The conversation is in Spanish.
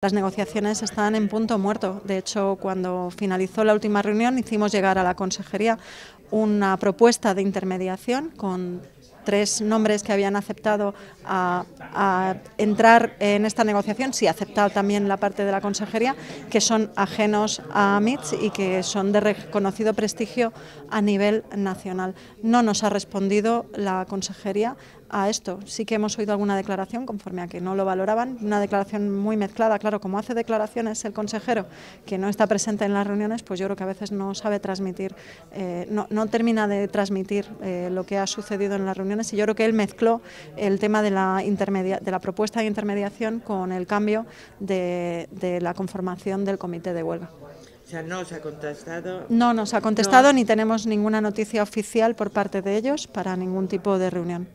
Las negociaciones están en punto muerto. De hecho, cuando finalizó la última reunión, hicimos llegar a la Consejería una propuesta de intermediación con tres nombres que habían aceptado a, entrar en esta negociación, sí aceptado también la parte de la Consejería, que son ajenos a MITS y que son de reconocido prestigio a nivel nacional. No nos ha respondido la Consejería a esto. Sí que hemos oído alguna declaración conforme a que no lo valoraban, una declaración muy mezclada, claro, como hace declaraciones el consejero que no está presente en las reuniones, pues yo creo que a veces no sabe transmitir, eh, no, termina de transmitir eh, lo que ha sucedido en las reuniones y yo creo que él mezcló el tema de la, intermedia, de la propuesta de intermediación con el cambio de, la conformación del comité de huelga. O sea, no se ha contestado. No nos ha contestado ni tenemos ninguna noticia oficial por parte de ellos para ningún tipo de reunión.